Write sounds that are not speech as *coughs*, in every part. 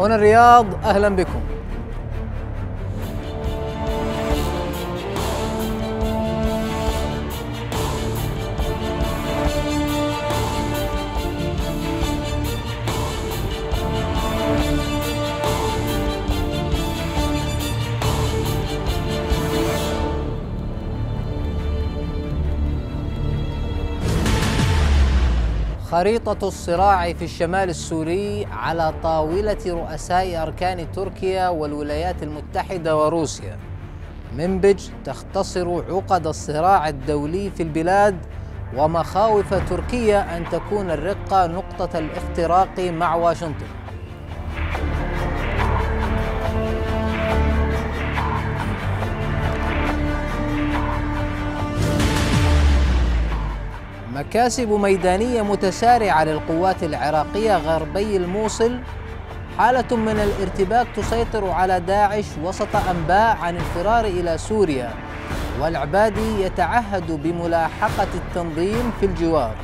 هنا الرياض أهلا بكم خريطة الصراع في الشمال السوري على طاولة رؤساء أركان تركيا والولايات المتحدة وروسيا منبج تختصر عقد الصراع الدولي في البلاد ومخاوف تركيا أن تكون الرقة نقطة الاختراق مع واشنطن مكاسب ميدانية متسارعة للقوات العراقية غربي الموصل حالة من الارتباك تسيطر على داعش وسط أنباء عن الفرار إلى سوريا والعبادي يتعهد بملاحقة التنظيم في الجوار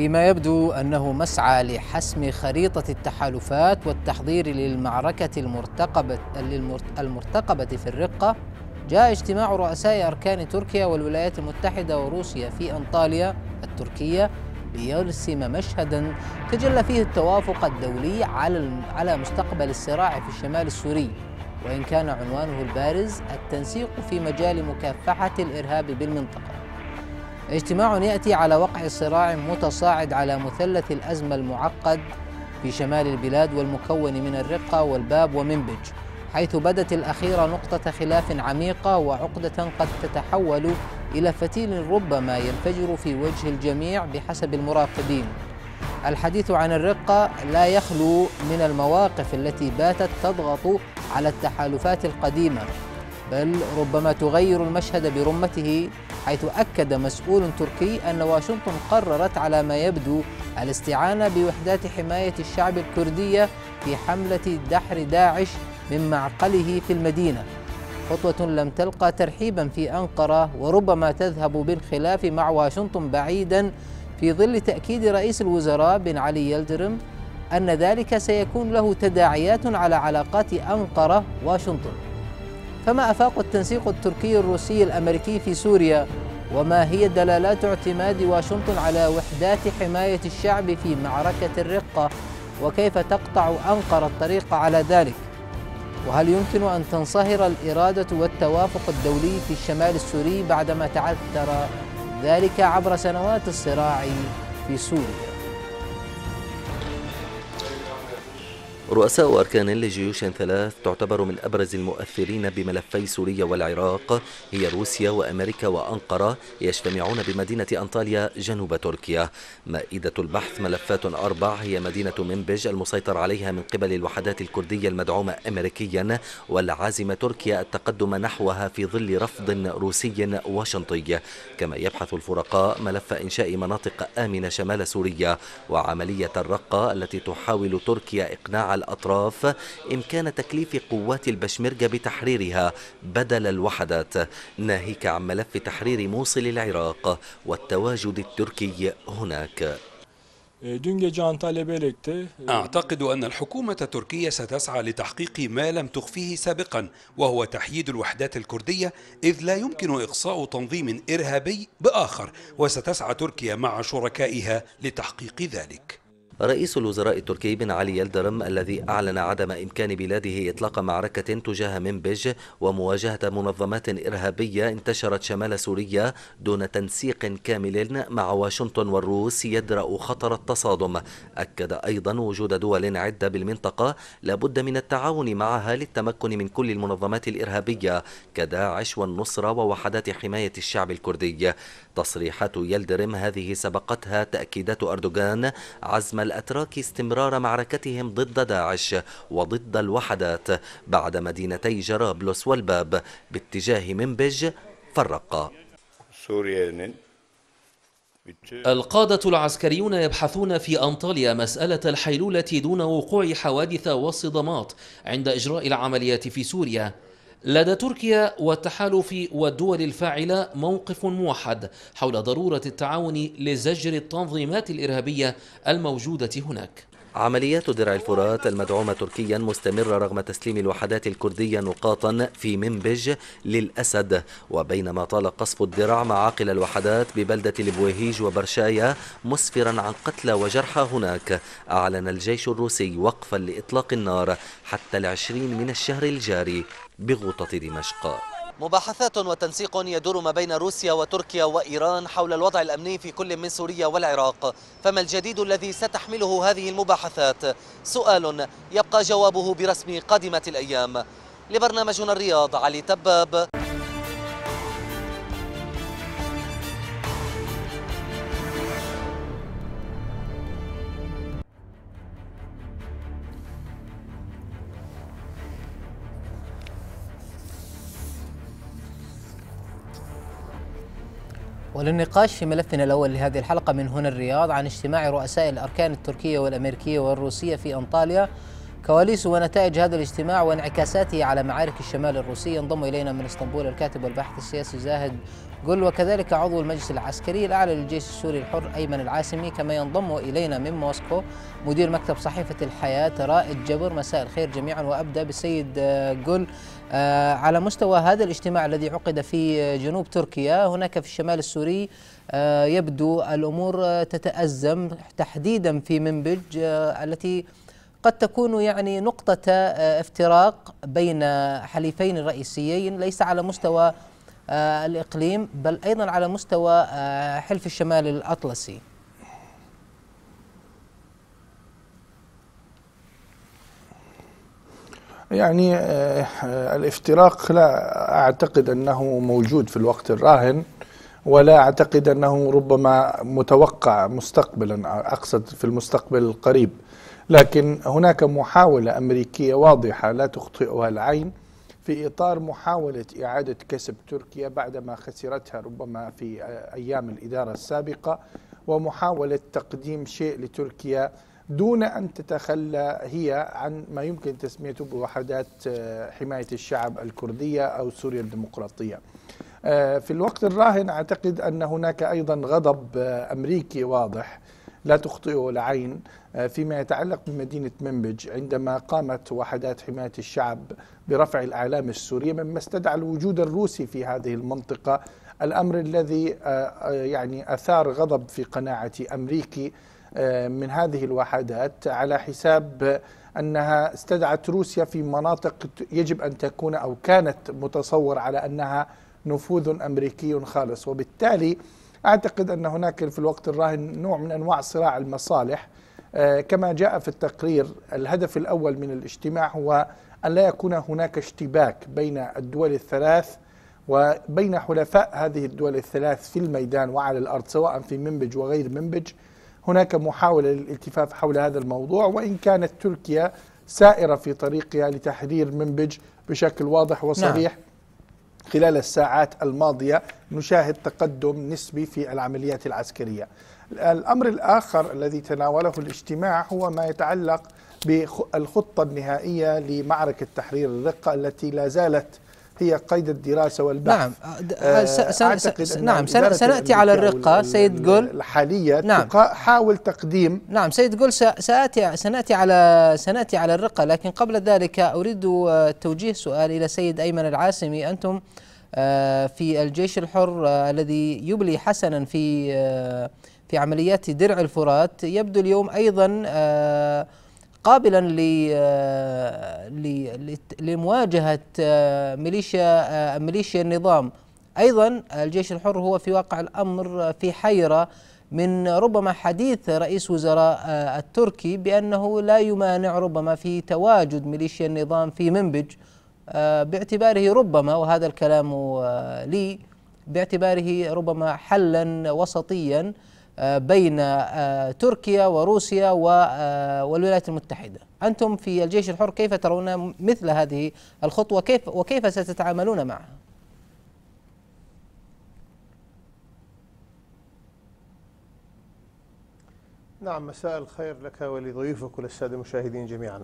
فيما يبدو أنه مسعى لحسم خريطة التحالفات والتحضير للمعركة المرتقبة, المرتقبة في الرقة جاء اجتماع رؤساء أركان تركيا والولايات المتحدة وروسيا في أنطاليا التركية ليرسم مشهدا تجلى فيه التوافق الدولي على على مستقبل الصراع في الشمال السوري وإن كان عنوانه البارز التنسيق في مجال مكافحة الإرهاب بالمنطقة اجتماع يأتي على وقع صراع متصاعد على مثلث الأزمة المعقد في شمال البلاد والمكون من الرقة والباب ومنبج حيث بدت الأخيرة نقطة خلاف عميقة وعقدة قد تتحول إلى فتيل ربما ينفجر في وجه الجميع بحسب المراقبين الحديث عن الرقة لا يخلو من المواقف التي باتت تضغط على التحالفات القديمة بل ربما تغير المشهد برمته حيث أكد مسؤول تركي أن واشنطن قررت على ما يبدو الاستعانة بوحدات حماية الشعب الكردية في حملة دحر داعش من معقله في المدينة خطوة لم تلقى ترحيبا في أنقرة وربما تذهب بالخلاف مع واشنطن بعيدا في ظل تأكيد رئيس الوزراء بن علي يلدرم أن ذلك سيكون له تداعيات على علاقات أنقرة واشنطن فما أفاق التنسيق التركي الروسي الأمريكي في سوريا وما هي دلالات اعتماد واشنطن على وحدات حماية الشعب في معركة الرقة وكيف تقطع أنقرة الطريق على ذلك وهل يمكن أن تنصهر الإرادة والتوافق الدولي في الشمال السوري بعدما تعثر ذلك عبر سنوات الصراع في سوريا رؤساء أركان لجيوش ثلاث تعتبر من أبرز المؤثرين بملفي سوريا والعراق هي روسيا وأمريكا وأنقرة يجتمعون بمدينة أنطاليا جنوب تركيا مائدة البحث ملفات أربع هي مدينة منبج المسيطر عليها من قبل الوحدات الكردية المدعومة أمريكيا والعازمة تركيا التقدم نحوها في ظل رفض روسي واشنطي كما يبحث الفرقاء ملف إنشاء مناطق آمنة شمال سوريا وعملية الرقة التي تحاول تركيا إقناع الأطراف إمكان تكليف قوات البشمرجة بتحريرها بدل الوحدات ناهيك عن ملف تحرير موصل العراق والتواجد التركي هناك أعتقد أن الحكومة التركية ستسعى لتحقيق ما لم تخفيه سابقا وهو تحييد الوحدات الكردية إذ لا يمكن إقصاء تنظيم إرهابي بآخر وستسعى تركيا مع شركائها لتحقيق ذلك رئيس الوزراء التركي بن علي يلدرم الذي أعلن عدم إمكان بلاده إطلاق معركة تجاه منبج ومواجهة منظمات إرهابية انتشرت شمال سوريا دون تنسيق كامل مع واشنطن والروس يدرأ خطر التصادم أكد أيضا وجود دول عدة بالمنطقة لابد من التعاون معها للتمكن من كل المنظمات الإرهابية كداعش والنصرة ووحدات حماية الشعب الكردي تصريحات يلدرم هذه سبقتها تأكيدات أردوغان عزم الأتراك استمرار معركتهم ضد داعش وضد الوحدات بعد مدينتي جرابلس والباب باتجاه منبج فرقة القادة العسكريون يبحثون في أنطاليا مسألة الحيلولة دون وقوع حوادث والصدمات عند إجراء العمليات في سوريا لدى تركيا والتحالف والدول الفاعلة موقف موحد حول ضرورة التعاون لزجر التنظيمات الإرهابية الموجودة هناك عمليات درع الفرات المدعومة تركيا مستمرة رغم تسليم الوحدات الكردية نقاطا في منبج للأسد وبينما طال قصف الدرع معاقل الوحدات ببلدة البويهيج وبرشايا مسفرا عن قتلى وجرحى هناك أعلن الجيش الروسي وقفا لإطلاق النار حتى العشرين من الشهر الجاري بغوطة دمشق مباحثات وتنسيق يدور ما بين روسيا وتركيا وإيران حول الوضع الأمني في كل من سوريا والعراق فما الجديد الذي ستحمله هذه المباحثات؟ سؤال يبقى جوابه برسم قادمة الأيام لبرنامجنا الرياض علي تباب وللنقاش في ملفنا الأول لهذه الحلقة من هنا الرياض عن اجتماع رؤساء الأركان التركية والأمريكية والروسية في أنطاليا كواليس ونتائج هذا الاجتماع وانعكاساته على معارك الشمال الروسي ينضم إلينا من اسطنبول الكاتب والباحث السياسي زاهد قل وكذلك عضو المجلس العسكري الأعلى للجيش السوري الحر أيمن العاسمي كما ينضم إلينا من موسكو مدير مكتب صحيفة الحياة رائد جبر مساء الخير جميعا وأبدأ بالسيد قل آه، على مستوى هذا الاجتماع الذي عقد في جنوب تركيا هناك في الشمال السوري آه، يبدو الامور تتازم تحديدا في منبج آه، التي قد تكون يعني نقطة افتراق بين حليفين رئيسيين ليس على مستوى الإقليم بل أيضا على مستوى حلف الشمال الأطلسي يعني آه، آه، الافتراق لا اعتقد انه موجود في الوقت الراهن ولا اعتقد انه ربما متوقع مستقبلا اقصد في المستقبل القريب لكن هناك محاوله امريكيه واضحه لا تخطئها العين في اطار محاوله اعاده كسب تركيا بعدما خسرتها ربما في آه، ايام الاداره السابقه ومحاوله تقديم شيء لتركيا دون أن تتخلى هي عن ما يمكن تسميته بوحدات آه، حماية الشعب الكردية أو سوريا الديمقراطية آه، في الوقت الراهن أعتقد أن هناك أيضا غضب آه، أمريكي واضح لا تخطئه العين فيما يتعلق بمدينة منبج عندما قامت وحدات حماية الشعب برفع الأعلام السورية مما استدعى الوجود الروسي في هذه المنطقة الأمر الذي يعني أثار غضب في قناعة أمريكي آه، من هذه الوحدات على حساب انها استدعت روسيا في مناطق يجب ان تكون او كانت متصور على انها نفوذ امريكي خالص وبالتالي اعتقد ان هناك في الوقت الراهن نوع من انواع صراع المصالح آه، كما جاء في التقرير الهدف الاول من الاجتماع هو ان لا يكون هناك اشتباك بين الدول الثلاث وبين حلفاء هذه الدول الثلاث في الميدان وعلى الارض سواء في منبج وغير منبج هناك محاولة للالتفاف حول هذا الموضوع وإن كانت تركيا سائرة في طريقها لتحرير منبج بشكل واضح وصريح نعم. خلال الساعات الماضية نشاهد تقدم نسبي في العمليات العسكرية الأمر الآخر الذي تناوله الاجتماع هو ما يتعلق بالخطة النهائية لمعركة تحرير الرقة التي لا زالت هي قيد الدراسة والبحث نعم آه, آه، سن سن نعم سن سنأتي على الرقة سيد جول الحالية نعم حاول تقديم نعم سيد جول سأتي سنأتي على سنأتي على الرقة لكن قبل ذلك أريد آه، توجيه سؤال إلى سيد أيمن العاسمي أنتم آه، في الجيش الحر الذي يبلي حسنا في في عمليات درع الفرات يبدو اليوم أيضا قابلا آه، لمواجهه آه، ميليشيا آه، ميليشيا النظام ايضا الجيش الحر هو في واقع الامر في حيره من ربما حديث رئيس وزراء التركي بانه لا يمانع ربما في تواجد ميليشيا النظام في منبج باعتباره ربما وهذا الكلام لي باعتباره ربما حلا وسطيا آه، بين آه، تركيا وروسيا آه، والولايات المتحدة أنتم في الجيش الحر كيف ترون مثل هذه الخطوة كيف وكيف ستتعاملون معها نعم مساء الخير لك ولضيوفك وللسادة المشاهدين جميعا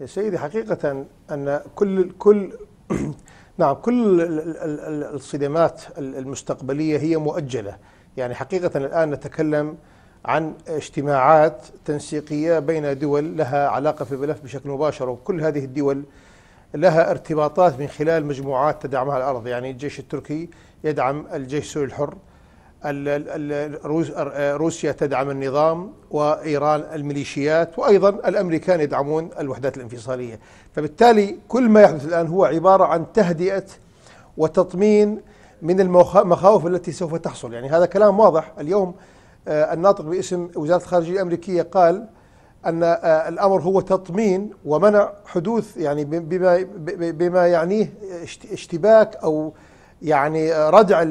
يا سيدي حقيقة أن كل كل *clears throat* نعم كل الصدمات المستقبلية هي مؤجلة يعني حقيقة الآن نتكلم عن اجتماعات تنسيقية بين دول لها علاقة في الملف بشكل مباشر وكل هذه الدول لها ارتباطات من خلال مجموعات تدعمها الأرض يعني الجيش التركي يدعم الجيش السوري الحر روسيا تدعم النظام وإيران الميليشيات وأيضا الأمريكان يدعمون الوحدات الانفصالية فبالتالي كل ما يحدث الآن هو عبارة عن تهدئة وتطمين من المخاوف التي سوف تحصل يعني هذا كلام واضح اليوم آه، الناطق باسم وزارة الخارجية الأمريكية قال أن آه، الأمر هو تطمين ومنع حدوث يعني بما بما يعنيه اشتباك أو يعني آه، ردع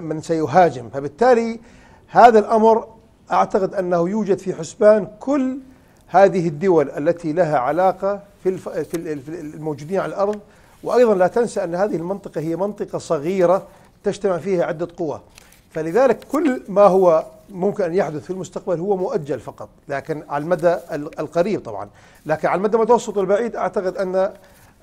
من سيهاجم فبالتالي هذا الأمر أعتقد أنه يوجد في حسبان كل هذه الدول التي لها علاقة في الموجودين على الأرض وأيضا لا تنسى أن هذه المنطقة هي منطقة صغيرة تجتمع فيها عدة قوى فلذلك كل ما هو ممكن أن يحدث في المستقبل هو مؤجل فقط لكن على المدى القريب طبعا لكن على المدى المتوسط والبعيد أعتقد أن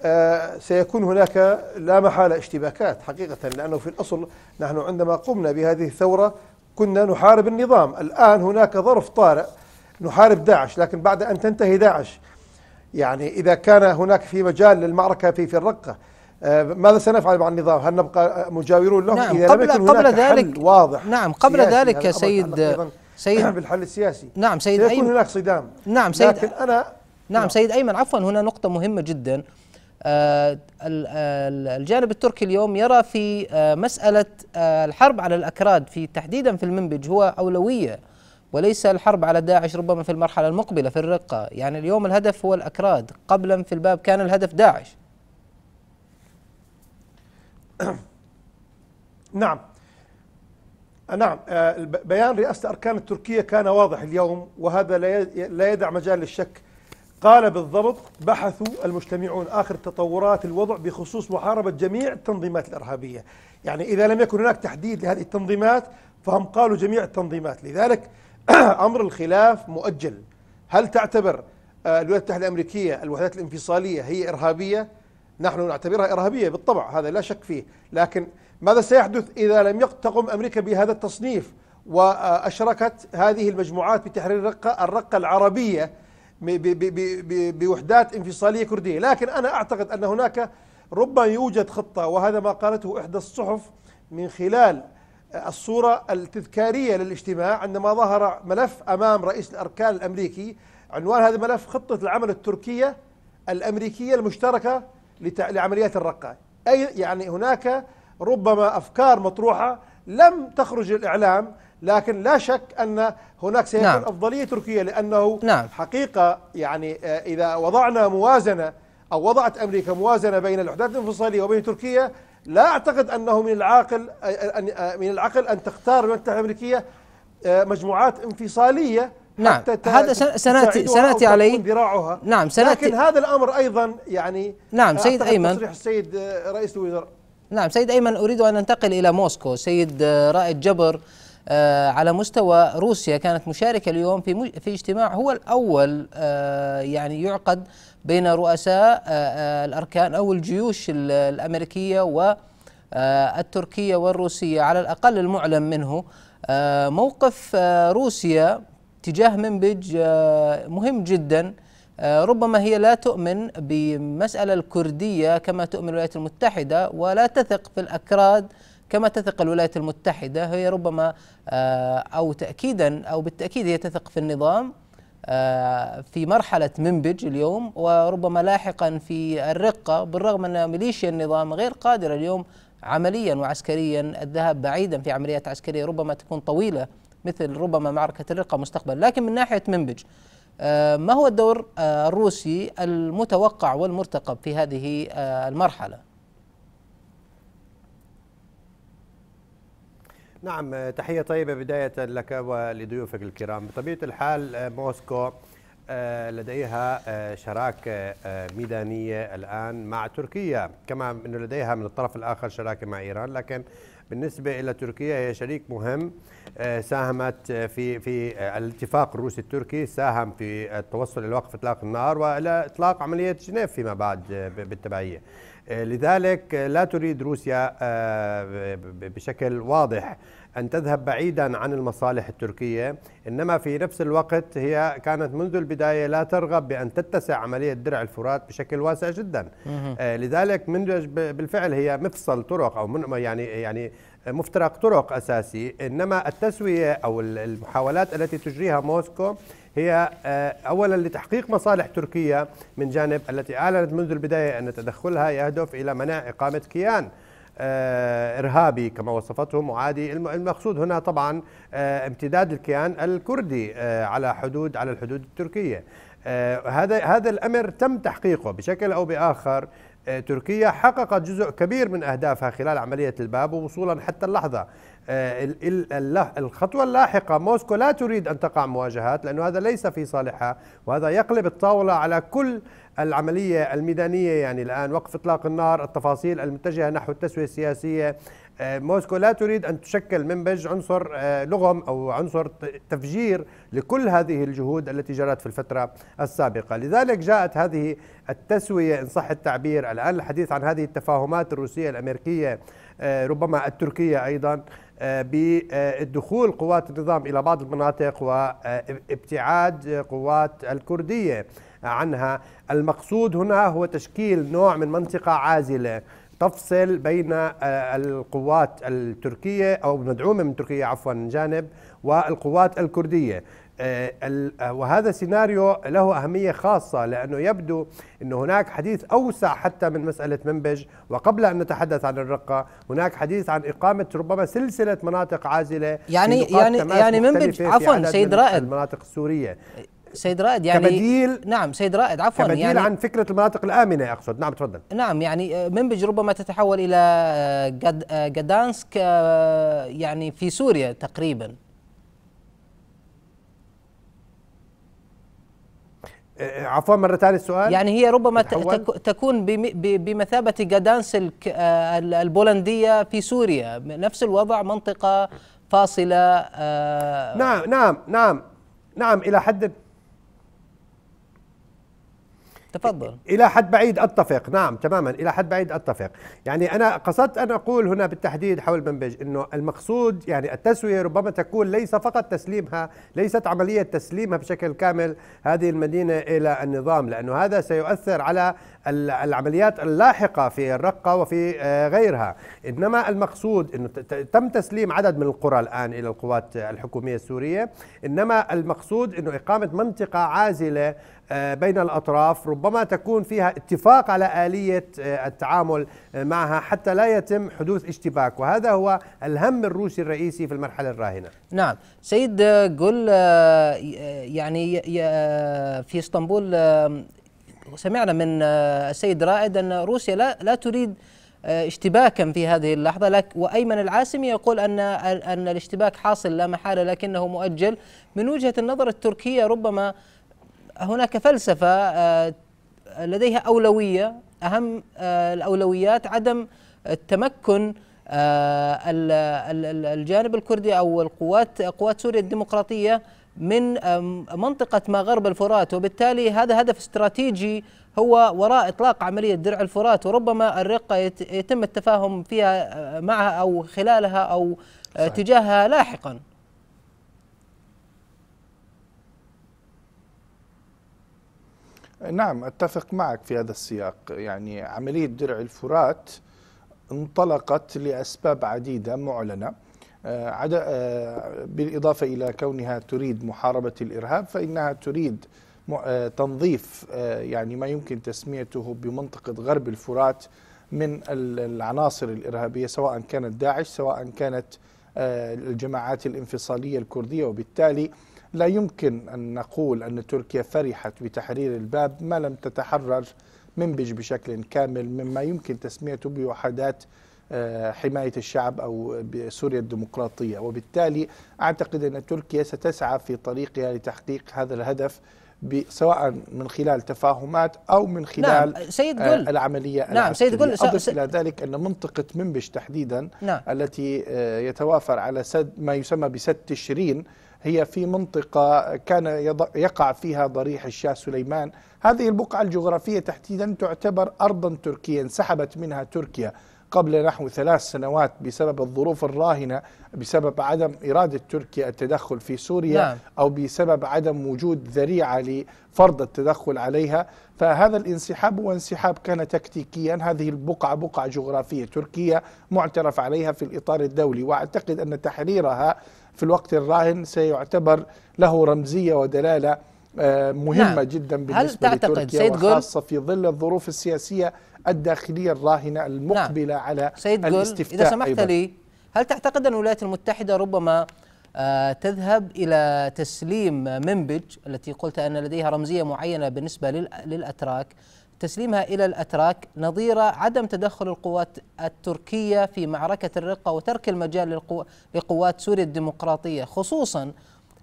آه، سيكون هناك لا محالة اشتباكات حقيقة لأنه في الأصل نحن عندما قمنا بهذه الثورة كنا نحارب النظام الآن هناك ظرف طارئ نحارب داعش لكن بعد أن تنتهي داعش يعني إذا كان هناك في مجال للمعركة في في الرقة آه، ماذا سنفعل مع النظام؟ هل نبقى مجاورون له؟ نعم إذا قبل, لم يكن هناك قبل ذلك حل واضح نعم قبل ذلك سيد سيد بالحل السياسي نعم سيد سيكون أيمن هناك صدام نعم سيد لكن أنا نعم, نعم سيد أيمن عفوا هنا نقطة مهمة جدا آه، آه، الجانب التركي اليوم يرى في مسألة الحرب على الأكراد في تحديدا في المنبج هو أولوية وليس الحرب على داعش ربما في المرحلة المقبلة في الرقة يعني اليوم الهدف هو الأكراد قبلا في الباب كان الهدف داعش *coughs* نعم آه، نعم آه، بيان رئاسة أركان التركية كان واضح اليوم وهذا لا يدع مجال للشك قال بالضبط بحثوا المجتمعون آخر تطورات الوضع بخصوص محاربة جميع التنظيمات الإرهابية يعني إذا لم يكن هناك تحديد لهذه التنظيمات فهم قالوا جميع التنظيمات لذلك *coughs* امر الخلاف مؤجل هل تعتبر آه، الولايات المتحده الامريكيه الوحدات الانفصاليه هي ارهابيه؟ نحن نعتبرها ارهابيه بالطبع هذا لا شك فيه، لكن ماذا سيحدث اذا لم تقم امريكا بهذا التصنيف واشركت هذه المجموعات بتحرير الرقه الرقه العربيه بوحدات انفصاليه كرديه، لكن انا اعتقد ان هناك ربما يوجد خطه وهذا ما قالته احدى الصحف من خلال الصورة التذكارية للاجتماع عندما ظهر ملف أمام رئيس الأركان الأمريكي عنوان هذا الملف خطة العمل التركية الأمريكية المشتركة لعمليات الرقة أي يعني هناك ربما أفكار مطروحة لم تخرج الإعلام لكن لا شك أن هناك سيكون نعم. أفضلية تركية لأنه نعم. حقيقة يعني آه، إذا وضعنا موازنة أو وضعت أمريكا موازنة بين الوحدات الانفصالية وبين تركيا لا أعتقد أنه من العاقل من العقل أن تختار المملكة الأمريكية آه، مجموعات انفصالية نعم هذا سناتي سناتي عليه ذراعها نعم سناتي لكن هذا الامر ايضا يعني نعم سيد ايمن تصريح السيد آه، رئيس الوزراء نعم سيد ايمن اريد ان انتقل الى موسكو سيد آه، رائد جبر آه، على مستوى روسيا كانت مشاركة اليوم في في اجتماع هو الأول آه، يعني يعقد بين رؤساء آه، الأركان أو الجيوش الأمريكية والتركية والروسية على الأقل المعلن منه موقف روسيا تجاه منبج مهم جدا ربما هي لا تؤمن بمسألة الكردية كما تؤمن الولايات المتحدة ولا تثق في الأكراد كما تثق الولايات المتحدة هي ربما آه، أو تأكيدا أو بالتأكيد هي تثق في النظام آه، في مرحلة منبج اليوم وربما لاحقا في الرقة بالرغم أن ميليشيا النظام غير قادرة اليوم عمليا وعسكريا الذهاب بعيدا في عمليات عسكرية ربما تكون طويلة مثل ربما معركة الرقة مستقبلا لكن من ناحية منبج آه، ما هو الدور الروسي المتوقع والمرتقب في هذه المرحله نعم تحية طيبة بداية لك ولضيوفك الكرام بطبيعة الحال موسكو آه، لديها آه، شراكة آه، ميدانية الآن مع تركيا كما أنه لديها من الطرف الآخر شراكة مع إيران لكن بالنسبة إلى تركيا هي شريك مهم آه، ساهمت آه، في في آه، الاتفاق الروسي التركي ساهم في التوصل الى وقف اطلاق النار والى اطلاق عمليه جنيف فيما بعد بالتبعيه لذلك لا تريد روسيا بشكل واضح أن تذهب بعيدا عن المصالح التركية إنما في نفس الوقت هي كانت منذ البداية لا ترغب بأن تتسع عملية درع الفرات بشكل واسع جدا لذلك من بالفعل هي مفصل طرق أو من يعني يعني مفترق طرق أساسي إنما التسوية أو المحاولات التي تجريها موسكو هي آه، أولا لتحقيق مصالح تركيا من جانب التي أعلنت منذ البداية أن تدخلها يهدف إلى منع إقامة كيان آه، ارهابي كما وصفته معادي المقصود هنا طبعا آه، امتداد الكيان الكردي على حدود على الحدود التركيه هذا هذا الامر تم تحقيقه بشكل او باخر آه، تركيا حققت جزء كبير من أهدافها خلال عملية الباب ووصولا حتى اللحظة آه، الخطوة اللاحقة موسكو لا تريد أن تقع مواجهات لأنه هذا ليس في صالحها وهذا يقلب الطاولة على كل العملية الميدانية يعني الآن وقف إطلاق النار التفاصيل المتجهة نحو التسوية السياسية آه، موسكو لا تريد أن تشكل منبج عنصر آه، لغم أو عنصر تفجير لكل هذه الجهود التي جرت في الفترة السابقة لذلك جاءت هذه التسوية إن صح التعبير الآن الحديث عن هذه التفاهمات الروسية الأمريكية آه، ربما التركية أيضا بدخول قوات النظام إلى بعض المناطق وابتعاد قوات الكردية عنها المقصود هنا هو تشكيل نوع من منطقة عازلة تفصل بين آه، القوات التركية أو مدعومة من تركيا عفوا من جانب والقوات الكردية آه، آه، وهذا سيناريو له أهمية خاصة لأنه يبدو أن هناك حديث أوسع حتى من مسألة منبج وقبل أن نتحدث عن الرقة هناك حديث عن إقامة ربما سلسلة مناطق عازلة يعني يعني يعني منبج عفوا سيد رائد المناطق السورية سيد رائد يعني كبديل نعم سيد رائد عفوا كبديل يعني عن فكره المناطق الامنه اقصد نعم تفضل نعم يعني آه، منبج ربما تتحول الى آه، آه، جدانسك يعني في سوريا تقريبا عفوا مرة ثانية السؤال يعني هي ربما تتحول؟ تكون بمثابة جدانسك البولندية في سوريا نفس الوضع منطقة فاصلة نعم نعم نعم نعم إلى حد تفضل الى حد بعيد اتفق نعم تماما الى حد بعيد اتفق يعني انا قصدت ان اقول هنا بالتحديد حول بنبج انه المقصود يعني التسويه ربما تكون ليس فقط تسليمها ليست عمليه تسليمها بشكل كامل هذه المدينه الى النظام لانه هذا سيؤثر على العمليات اللاحقه في الرقه وفي آه، غيرها انما المقصود انه تم تسليم عدد من القرى الان الى القوات الحكوميه السوريه انما المقصود انه اقامه منطقه عازله آه، بين الأطراف ربما تكون فيها اتفاق على آلية آه، التعامل آه، معها حتى لا يتم حدوث اشتباك وهذا هو الهم الروسي الرئيسي في المرحلة الراهنة نعم سيد قل يعني في اسطنبول سمعنا من السيد رائد أن روسيا لا, لا تريد اشتباكا في هذه اللحظه لك وايمن العاسمي يقول ان ان الاشتباك حاصل لا محاله لكنه مؤجل من وجهه النظر التركيه ربما هناك فلسفة آه، لديها أولوية أهم آه، الأولويات عدم التمكن آه، الجانب الكردي أو القوات قوات سوريا الديمقراطية من منطقة ما غرب الفرات وبالتالي هذا هدف استراتيجي هو وراء إطلاق عملية درع الفرات وربما الرقة يتم التفاهم فيها معها أو خلالها أو صحيح. تجاهها لاحقاً نعم أتفق معك في هذا السياق يعني عملية درع الفرات انطلقت لأسباب عديدة معلنة آه، آه، بالإضافة إلى كونها تريد محاربة الإرهاب فإنها تريد آه، تنظيف يعني ما يمكن تسميته بمنطقة غرب الفرات من العناصر الإرهابية سواء كانت داعش سواء كانت الجماعات الانفصالية الكردية وبالتالي لا يمكن أن نقول أن تركيا فرحت بتحرير الباب ما لم تتحرر منبج بشكل كامل مما يمكن تسميته بوحدات آه، حماية الشعب أو بسوريا الديمقراطية وبالتالي أعتقد أن تركيا ستسعى في طريقها لتحقيق هذا الهدف سواء من خلال تفاهمات او من نعم، خلال نعم سيد آه، قل العمليه نعم سيد قل اضف س... الى ذلك ان منطقه منبش تحديدا نعم التي آه، يتوافر على سد ما يسمى بسد تشرين هي في منطقة كان يقع فيها ضريح الشاه سليمان هذه البقعة الجغرافية تحديدا تعتبر أرضا تركيا انسحبت منها تركيا قبل نحو ثلاث سنوات بسبب الظروف الراهنة بسبب عدم إرادة تركيا التدخل في سوريا نعم. أو بسبب عدم وجود ذريعة لفرض التدخل عليها فهذا الانسحاب هو انسحاب كان تكتيكيا هذه البقعة بقعة جغرافية تركية معترف عليها في الإطار الدولي وأعتقد أن تحريرها في الوقت الراهن سيعتبر له رمزية ودلالة آه، مهمة نعم. جدا بالنسبة هل تعتقد لتركيا سيد وخاصة في ظل الظروف السياسية الداخلية الراهنة المقبلة نعم. على سيد الاستفتاء إذا سمحت أيضاً. لي هل تعتقد أن الولايات المتحدة ربما آه، تذهب إلى تسليم منبج التي قلت أن لديها رمزية معينة بالنسبة للأتراك تسليمها إلى الأتراك نظير عدم تدخل القوات التركية في معركة الرقة وترك المجال لقوات سوريا الديمقراطية خصوصا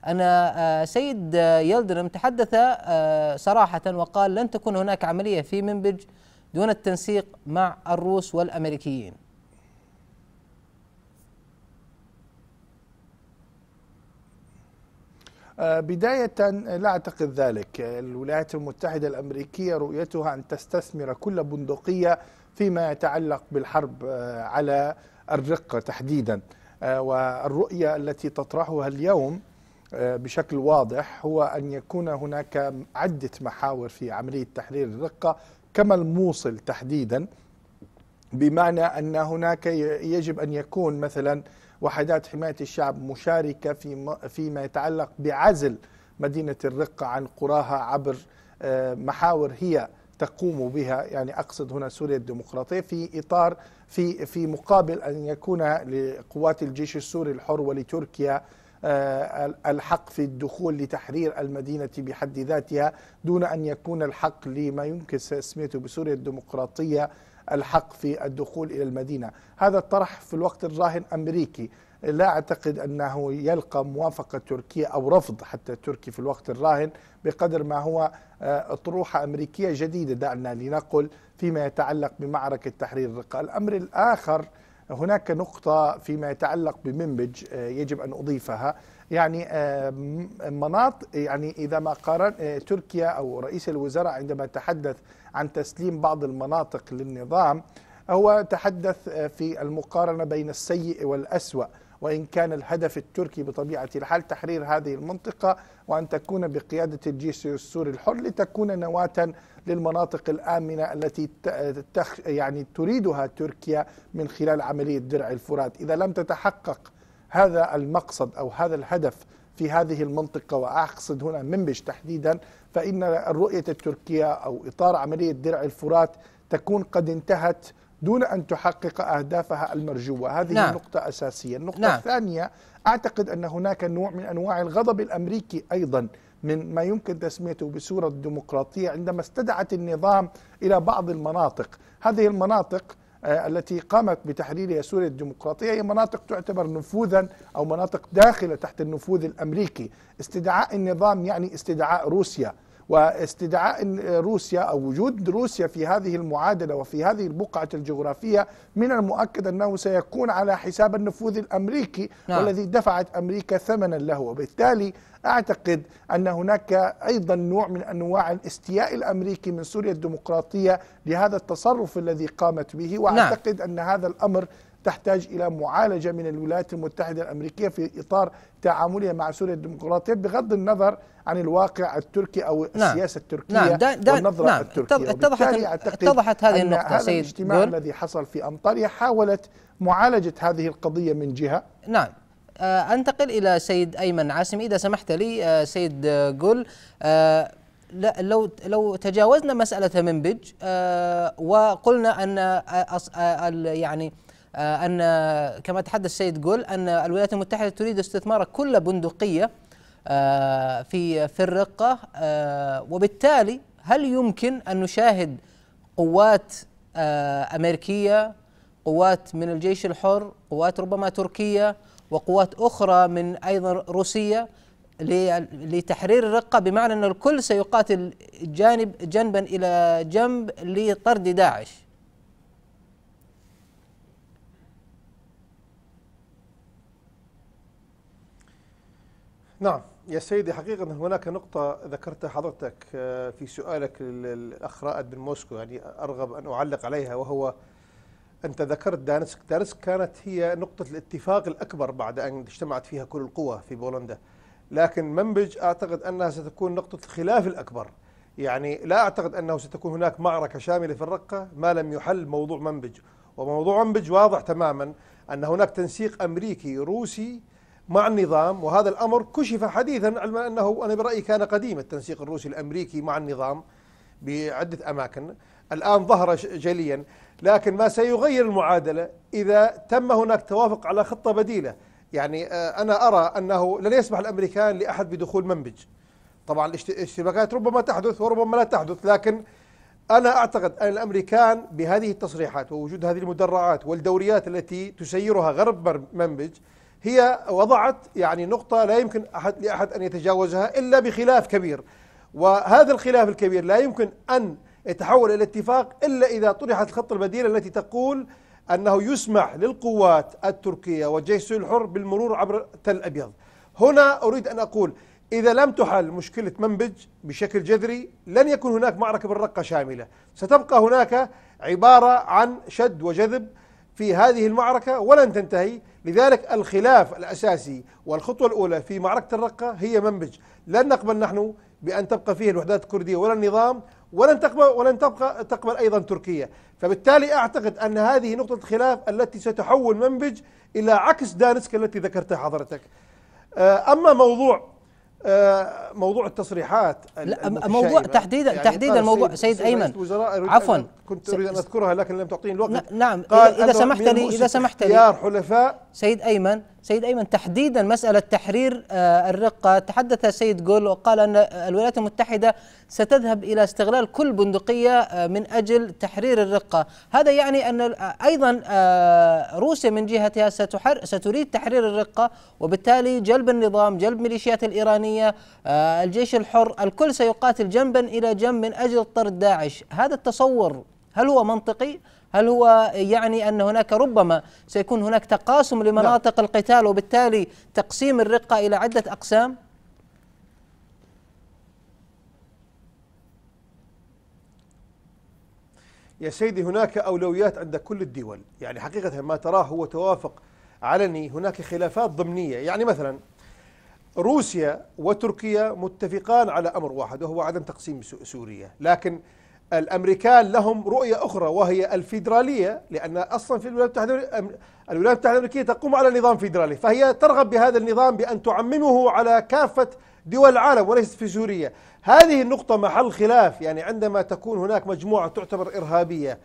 أن آه، سيد آه، يلدرم تحدث آه، صراحة وقال لن تكون هناك عملية في منبج دون التنسيق مع الروس والأمريكيين آه، بداية آه، لا أعتقد ذلك الولايات المتحدة الأمريكية رؤيتها أن تستثمر كل بندقية فيما يتعلق بالحرب آه، على الرقة تحديدا والرؤية التي تطرحها اليوم بشكل واضح هو أن يكون هناك عدة محاور في عملية تحرير الرقة كما الموصل تحديدا بمعنى أن هناك يجب أن يكون مثلا وحدات حماية الشعب مشاركة في فيما يتعلق بعزل مدينة الرقة عن قراها عبر آه، محاور هي تقوم بها يعني اقصد هنا سوريا الديمقراطيه في اطار في في مقابل ان يكون لقوات الجيش السوري الحر ولتركيا آه، الحق في الدخول لتحرير المدينه بحد ذاتها دون ان يكون الحق لما يمكن تسميته بسوريا الديمقراطيه الحق في الدخول إلى المدينة هذا الطرح في الوقت الراهن أمريكي لا أعتقد أنه يلقى موافقة تركية أو رفض حتى تركي في الوقت الراهن بقدر ما هو آه، أطروحة أمريكية جديدة دعنا لنقل فيما يتعلق بمعركة تحرير الرقة الأمر الآخر هناك نقطة فيما يتعلق بمنبج آه، يجب أن أضيفها يعني آه، مناطق يعني إذا ما قارن تركيا أو رئيس الوزراء عندما تحدث عن تسليم بعض المناطق للنظام هو تحدث آه، في المقارنة بين السيء والأسوأ وإن كان الهدف التركي بطبيعة الحال تحرير هذه المنطقة وأن تكون بقيادة الجيش السوري الحر لتكون نواة للمناطق الآمنة التي تخ يعني تريدها تركيا من خلال عملية درع الفرات إذا لم تتحقق هذا المقصد أو هذا الهدف في هذه المنطقة وأقصد هنا منبش تحديدا فإن الرؤية التركية أو إطار عملية درع الفرات تكون قد انتهت دون أن تحقق أهدافها المرجوة هذه نعم. النقطة أساسية النقطة نعم. الثانية أعتقد أن هناك نوع من أنواع الغضب الأمريكي أيضا من ما يمكن تسميته بصورة ديمقراطية عندما استدعت النظام إلى بعض المناطق هذه المناطق آه، التي قامت بتحريرها سوريا الديمقراطية هي مناطق تعتبر نفوذا أو مناطق داخلة تحت النفوذ الأمريكي استدعاء النظام يعني استدعاء روسيا واستدعاء روسيا او وجود روسيا في هذه المعادله وفي هذه البقعه الجغرافيه من المؤكد انه سيكون على حساب النفوذ الامريكي نعم. والذي دفعت امريكا ثمنا له وبالتالي اعتقد ان هناك ايضا نوع من انواع الاستياء الامريكي من سوريا الديمقراطيه لهذا التصرف الذي قامت به نعم. واعتقد نعم. ان هذا الامر تحتاج إلى معالجة من الولايات المتحدة الأمريكية في إطار تعاملها مع سوريا الديمقراطية بغض النظر عن الواقع التركي أو نعم السياسة التركية نعم دا دا والنظرة نعم التركية اتضحت, اتضحت هذه أن النقطة هذا الاجتماع دور الذي حصل في أنطاليا حاولت معالجة هذه القضية من جهة نعم آه، أنتقل إلى سيد أيمن عاسم إذا سمحت لي آه، سيد قل آه، لا لو لو تجاوزنا مساله منبج وقلنا ان يعني آه، أن كما تحدث السيد جول أن الولايات المتحدة تريد استثمار كل بندقية آه، في في الرقة آه، وبالتالي هل يمكن أن نشاهد قوات أمريكية قوات من الجيش الحر قوات ربما تركية وقوات أخرى من أيضا روسية لتحرير الرقة بمعنى أن الكل سيقاتل جانب جنبا إلى جنب لطرد داعش نعم يا سيدي حقيقة هناك نقطة ذكرتها حضرتك آه، في سؤالك للأخ رائد بن موسكو يعني أرغب أن أعلق عليها وهو أنت ذكرت دانسك دانسك كانت هي نقطة الاتفاق الأكبر بعد أن اجتمعت فيها كل القوى في بولندا لكن منبج أعتقد أنها ستكون نقطة الخلاف الأكبر يعني لا أعتقد أنه ستكون هناك معركة شاملة في الرقة ما لم يحل موضوع منبج وموضوع منبج واضح تماما أن هناك تنسيق أمريكي روسي مع النظام وهذا الأمر كشف حديثا علما أنه أنا برأيي كان قديم التنسيق الروسي الأمريكي مع النظام بعدة أماكن الآن ظهر جليا لكن ما سيغير المعادلة إذا تم هناك توافق على خطة بديلة يعني آه، أنا أرى أنه لن يسمح الأمريكان لأحد بدخول منبج طبعا الاشتباكات ربما تحدث وربما لا تحدث لكن أنا أعتقد أن الأمريكان بهذه التصريحات ووجود هذه المدرعات والدوريات التي تسيرها غرب منبج هي وضعت يعني نقطة لا يمكن أحد لأحد أن يتجاوزها إلا بخلاف كبير وهذا الخلاف الكبير لا يمكن أن يتحول إلى اتفاق إلا إذا طرحت الخطة البديلة التي تقول أنه يسمح للقوات التركية والجيش الحر بالمرور عبر تل أبيض هنا أريد أن أقول إذا لم تحل مشكلة منبج بشكل جذري لن يكون هناك معركة بالرقة شاملة ستبقى هناك عبارة عن شد وجذب في هذه المعركة ولن تنتهي لذلك الخلاف الأساسي والخطوة الأولى في معركة الرقة هي منبج لن نقبل نحن بأن تبقى فيه الوحدات الكردية ولا النظام ولن تقبل ولن تبقى تقبل ايضا تركيا، فبالتالي اعتقد ان هذه نقطه الخلاف التي ستحول منبج الى عكس دانسك التي ذكرتها حضرتك. آه، اما موضوع آه، موضوع التصريحات لا موضوع تحديدا يعني تحديدا موضوع سيد, سيد ايمن عفوا كنت اريد ان اذكرها لكن لم تعطيني الوقت نعم قال اذا سمحت لي اذا سمحت لي حلفاء سيد ايمن سيد أيمن تحديدا مسألة تحرير آه، الرقة تحدث سيد جول وقال أن الولايات المتحدة ستذهب إلى استغلال كل بندقية آه، من أجل تحرير الرقة هذا يعني أن أيضا آه، روسيا من جهتها ستحر ستريد تحرير الرقة وبالتالي جلب النظام جلب ميليشيات الإيرانية الجيش الحر الكل سيقاتل جنبا إلى جنب من أجل طرد داعش هذا التصور هل هو منطقي؟ هل هو يعني أن هناك ربما سيكون هناك تقاسم لمناطق لا. نعم. القتال وبالتالي تقسيم الرقة إلى عدة أقسام يا سيدي هناك أولويات عند كل الدول يعني حقيقة ما تراه هو توافق علني هناك خلافات ضمنية يعني مثلا روسيا وتركيا متفقان على أمر واحد وهو عدم تقسيم سوريا لكن الامريكان لهم رؤيه اخرى وهي الفيدراليه لان اصلا في الولايات المتحده الولايات المتحده الامريكيه تقوم على نظام فيدرالي فهي ترغب بهذا النظام بان تعممه على كافه دول العالم وليس في سوريا هذه النقطه محل خلاف يعني عندما تكون هناك مجموعه تعتبر ارهابيه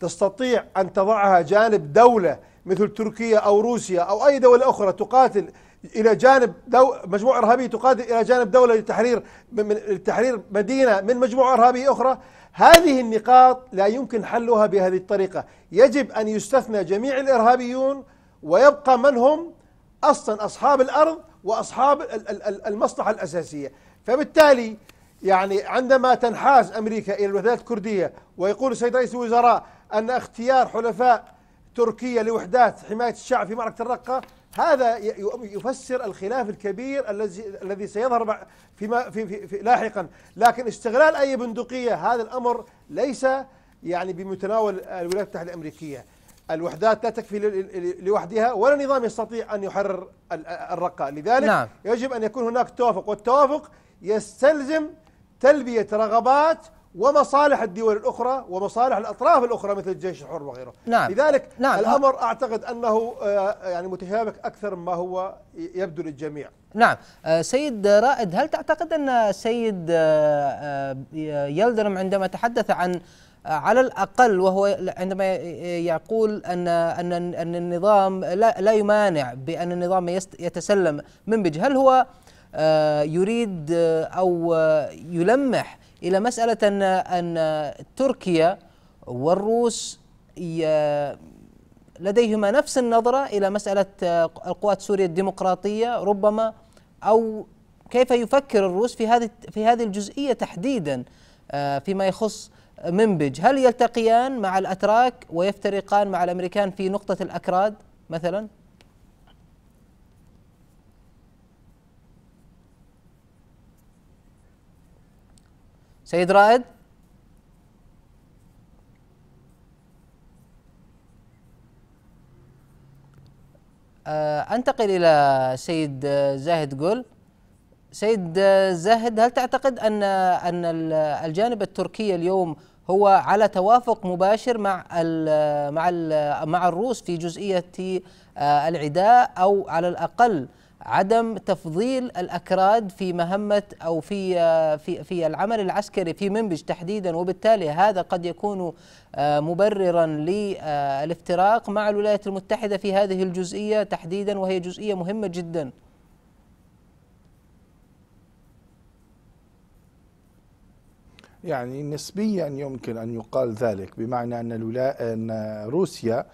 تستطيع ان تضعها جانب دوله مثل تركيا او روسيا او اي دوله اخرى تقاتل الى جانب دو مجموعه ارهابيه تقاتل الى جانب دوله لتحرير من لتحرير مدينه من مجموعه ارهابيه اخرى هذه النقاط لا يمكن حلها بهذه الطريقة يجب أن يستثنى جميع الإرهابيون ويبقى من هم أصلا أصحاب الأرض وأصحاب المصلحة الأساسية فبالتالي يعني عندما تنحاز أمريكا إلى الوحدات الكردية ويقول السيد رئيس الوزراء أن اختيار حلفاء تركيا لوحدات حماية الشعب في معركة الرقة هذا يفسر الخلاف الكبير الذي الذي سيظهر فيما في, في, في لاحقا لكن استغلال أي بندقية هذا الأمر ليس يعني بمتناول الولايات المتحدة الأمريكية الوحدات لا تكفي لوحدها ولا نظام يستطيع أن يحرر الرقة لذلك نعم. يجب أن يكون هناك توافق والتوافق يستلزم تلبية رغبات ومصالح الدول الأخرى ومصالح الأطراف الأخرى مثل الجيش الحر وغيره نعم لذلك نعم الأمر أعتقد أنه آه، يعني متشابك أكثر مما هو يبدو للجميع نعم آه، سيد رائد هل تعتقد أن السيد آه، يلدرم عندما تحدث عن على الاقل وهو عندما يقول ان ان ان النظام لا, لا يمانع بان النظام يتسلم منبج هل هو يريد او يلمح الى مساله ان ان تركيا والروس لديهما نفس النظره الى مساله آه، القوات سوريا الديمقراطيه ربما او كيف يفكر الروس في هذه في هذه الجزئيه تحديدا آه، فيما يخص منبج هل يلتقيان مع الاتراك ويفترقان مع الامريكان في نقطه الاكراد مثلا سيد رائد آه، انتقل الى سيد زاهد قل سيد زاهد هل تعتقد ان ان الجانب التركي اليوم هو على توافق مباشر مع الـ مع الـ مع الروس في جزئيه آه، العداء او على الاقل عدم تفضيل الاكراد في مهمه او في آه، في في العمل العسكري في منبج تحديدا وبالتالي هذا قد يكون آه، مبررا للافتراق مع الولايات المتحده في هذه الجزئيه تحديدا وهي جزئيه مهمه جدا. يعني نسبيا يمكن ان يقال ذلك بمعنى ان ان روسيا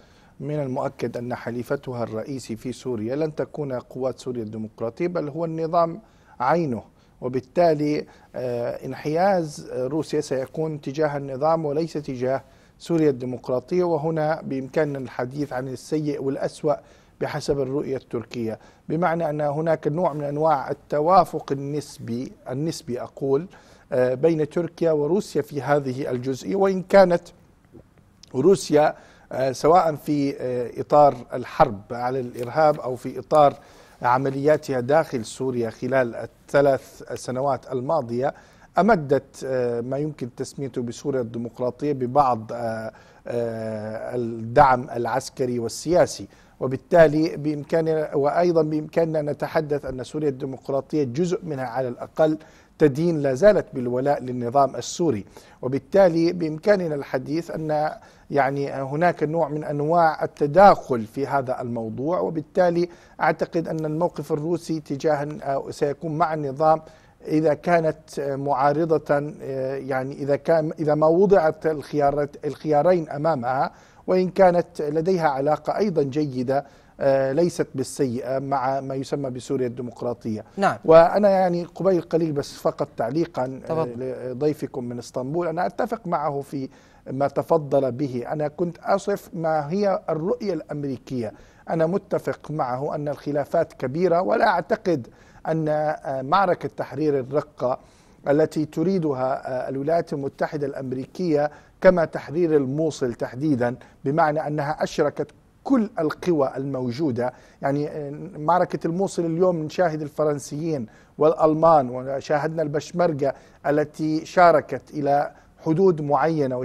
من المؤكد أن حليفتها الرئيسي في سوريا لن تكون قوات سوريا الديمقراطية بل هو النظام عينه وبالتالي آه، انحياز روسيا سيكون تجاه النظام وليس تجاه سوريا الديمقراطية وهنا بإمكاننا الحديث عن السيء والأسوأ بحسب الرؤية التركية بمعنى أن هناك نوع من أنواع التوافق النسبي النسبي أقول آه، بين تركيا وروسيا في هذه الجزئية وإن كانت روسيا آه، سواء في آه، إطار الحرب على الإرهاب أو في إطار عملياتها داخل سوريا خلال الثلاث سنوات الماضية أمدت آه، ما يمكن تسميته بسوريا الديمقراطية ببعض الدعم العسكري والسياسي وبالتالي بإمكاننا وأيضا بإمكاننا نتحدث أن سوريا الديمقراطية جزء منها على الأقل تدين لا زالت بالولاء للنظام السوري وبالتالي بإمكاننا الحديث أن يعني هناك نوع من انواع التداخل في هذا الموضوع وبالتالي اعتقد ان الموقف الروسي تجاه آه، سيكون مع النظام اذا كانت آه، معارضه آه، يعني اذا كان اذا ما وضعت الخيارات الخيارين امامها وان كانت لديها علاقه ايضا جيده ليست بالسيئه مع ما يسمى بسوريا الديمقراطيه نعم. وانا يعني قبيل قليل بس فقط تعليقا طبعا. لضيفكم من اسطنبول انا اتفق معه في ما تفضل به أنا كنت أصف ما هي الرؤية الأمريكية أنا متفق معه أن الخلافات كبيرة ولا أعتقد أن آه، معركة تحرير الرقة التي تريدها آه، الولايات المتحدة الأمريكية كما تحرير الموصل تحديدا بمعنى أنها أشركت كل القوى الموجودة يعني آه، معركة الموصل اليوم نشاهد الفرنسيين والألمان وشاهدنا البشمركة التي شاركت إلى حدود معينة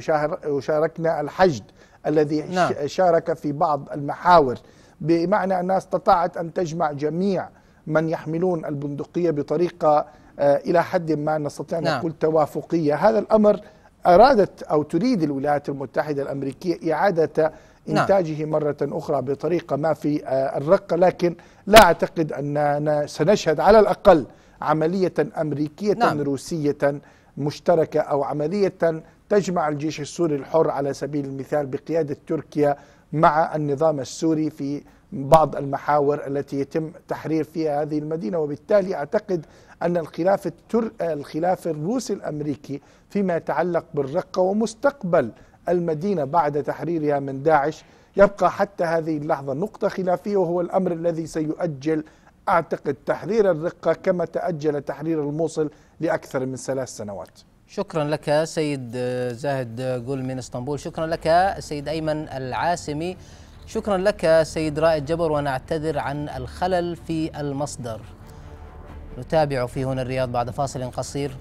وشاركنا الحشد الذي نعم. شارك في بعض المحاور بمعنى أنها استطاعت أن تجمع جميع من يحملون البندقية بطريقة آه، إلى حد ما نستطيع أن نعم. نقول نعم. توافقية هذا الأمر أرادت أو تريد الولايات المتحدة الأمريكية إعادة نعم. إنتاجه نعم. مرة أخرى بطريقة ما في آه، الرقة لكن لا أعتقد أننا سنشهد على الأقل عملية أمريكية نعم. روسية مشتركة أو عملية تجمع الجيش السوري الحر على سبيل المثال بقيادة تركيا مع النظام السوري في بعض المحاور التي يتم تحرير فيها هذه المدينة وبالتالي أعتقد أن الخلاف, التر... الخلاف الروسي الأمريكي فيما يتعلق بالرقة ومستقبل المدينة بعد تحريرها من داعش يبقى حتى هذه اللحظة نقطة خلافية وهو الأمر الذي سيؤجل أعتقد تحرير الرقة كما تأجل تحرير الموصل لأكثر من ثلاث سنوات شكرا لك سيد زاهد قول من اسطنبول شكرا لك سيد أيمن العاسمي شكرا لك سيد رائد جبر ونعتذر عن الخلل في المصدر نتابع في هنا الرياض بعد فاصل قصير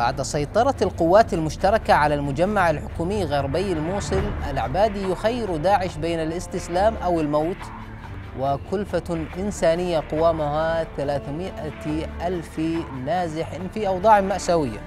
بعد سيطرة القوات المشتركة على المجمع الحكومي غربي الموصل العبادي يخير داعش بين الاستسلام أو الموت وكلفة إنسانية قوامها 300 ألف نازح في أوضاع مأساوية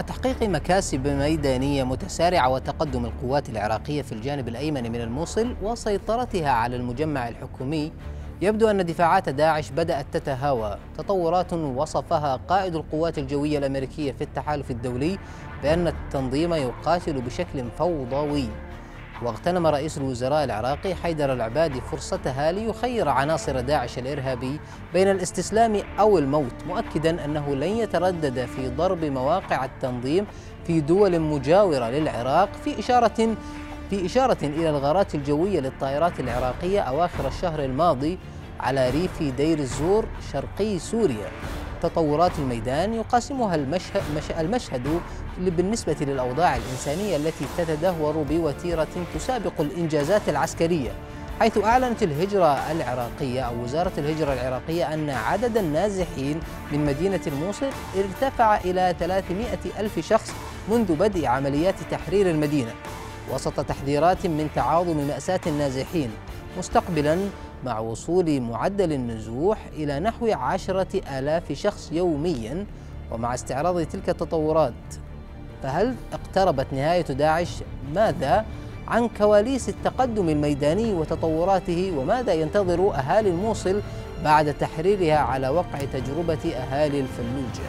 تحقيق مكاسب ميدانية متسارعة وتقدم القوات العراقية في الجانب الأيمن من الموصل وسيطرتها على المجمع الحكومي يبدو أن دفاعات داعش بدأت تتهاوى تطورات وصفها قائد القوات الجوية الأمريكية في التحالف الدولي بأن التنظيم يقاتل بشكل فوضوي واغتنم رئيس الوزراء العراقي حيدر العبادي فرصتها ليخير عناصر داعش الإرهابي بين الاستسلام أو الموت مؤكدا أنه لن يتردد في ضرب مواقع التنظيم في دول مجاورة للعراق في إشارة في إشارة إلى الغارات الجوية للطائرات العراقية أواخر الشهر الماضي على ريف دير الزور شرقي سوريا تطورات الميدان يقاسمها المشهد, المشهد بالنسبة للأوضاع الإنسانية التي تتدهور بوتيرة تسابق الإنجازات العسكرية حيث أعلنت الهجرة العراقية أو وزارة الهجرة العراقية أن عدد النازحين من مدينة الموصل ارتفع إلى 300 ألف شخص منذ بدء عمليات تحرير المدينة وسط تحذيرات من تعاظم مأساة النازحين مستقبلا مع وصول معدل النزوح إلى نحو عشرة آلاف شخص يوميا ومع استعراض تلك التطورات فهل اقتربت نهاية داعش ماذا عن كواليس التقدم الميداني وتطوراته وماذا ينتظر أهالي الموصل بعد تحريرها على وقع تجربة أهالي الفلوجة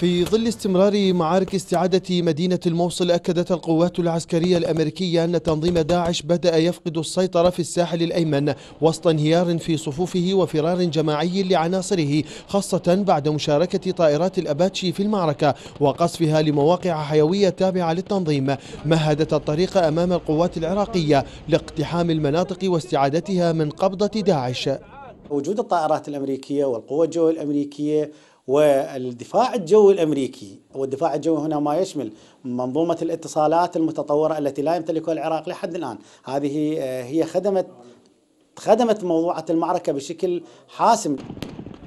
في ظل استمرار معارك استعادة مدينة الموصل أكدت القوات العسكرية الأمريكية أن تنظيم داعش بدأ يفقد السيطرة في الساحل الأيمن وسط انهيار في صفوفه وفرار جماعي لعناصره خاصة بعد مشاركة طائرات الأباتشي في المعركة وقصفها لمواقع حيوية تابعة للتنظيم مهدت الطريق أمام القوات العراقية لاقتحام المناطق واستعادتها من قبضة داعش وجود الطائرات الأمريكية والقوة الجوية الأمريكية والدفاع الجوي الامريكي والدفاع الجوي هنا ما يشمل منظومه الاتصالات المتطوره التي لا يمتلكها العراق لحد الان، هذه آه، هي خدمت خدمت موضوعه المعركه بشكل حاسم.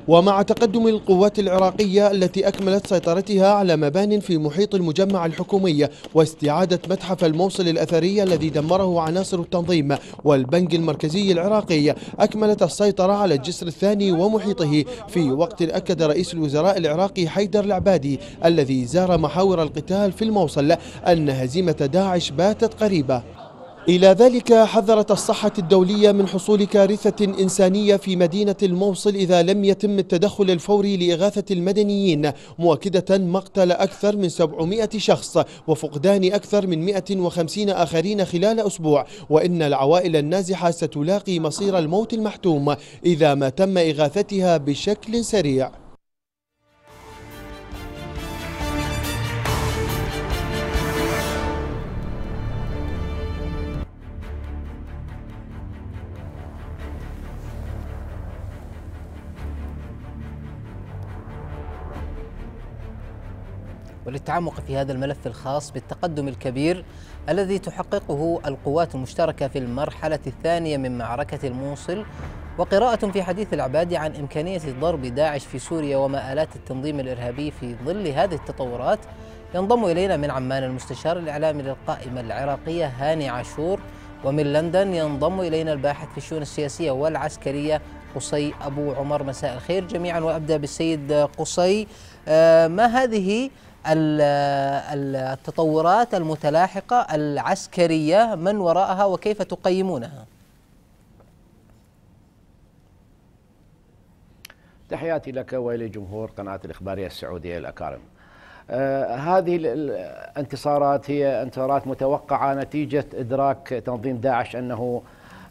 ومع تقدم القوات العراقية التي أكملت سيطرتها على مبان في محيط المجمع الحكومي واستعادة متحف الموصل الأثري الذي دمره عناصر التنظيم والبنك المركزي العراقي أكملت السيطرة على الجسر الثاني ومحيطه في وقت أكد رئيس الوزراء العراقي حيدر العبادي الذي زار محاور القتال في الموصل أن هزيمة داعش باتت قريبة إلى ذلك حذرت الصحة الدولية من حصول كارثة إنسانية في مدينة الموصل إذا لم يتم التدخل الفوري لإغاثة المدنيين مؤكدة مقتل أكثر من 700 شخص وفقدان أكثر من 150 آخرين خلال أسبوع وإن العوائل النازحة ستلاقي مصير الموت المحتوم إذا ما تم إغاثتها بشكل سريع للتعمق في هذا الملف الخاص بالتقدم الكبير الذي تحققه القوات المشتركة في المرحلة الثانية من معركة الموصل وقراءة في حديث العبادي عن إمكانية ضرب داعش في سوريا ومآلات التنظيم الإرهابي في ظل هذه التطورات ينضم إلينا من عمان المستشار الإعلامي للقائمة العراقية هاني عاشور ومن لندن ينضم إلينا الباحث في الشؤون السياسية والعسكرية قصي أبو عمر مساء الخير جميعا وأبدأ بالسيد قصي آه، ما هذه التطورات المتلاحقة العسكرية من وراءها وكيف تقيمونها تحياتي لك ولجمهور قناة الإخبارية السعودية الأكارم آه هذه الانتصارات هي انتصارات متوقعة نتيجة إدراك تنظيم داعش أنه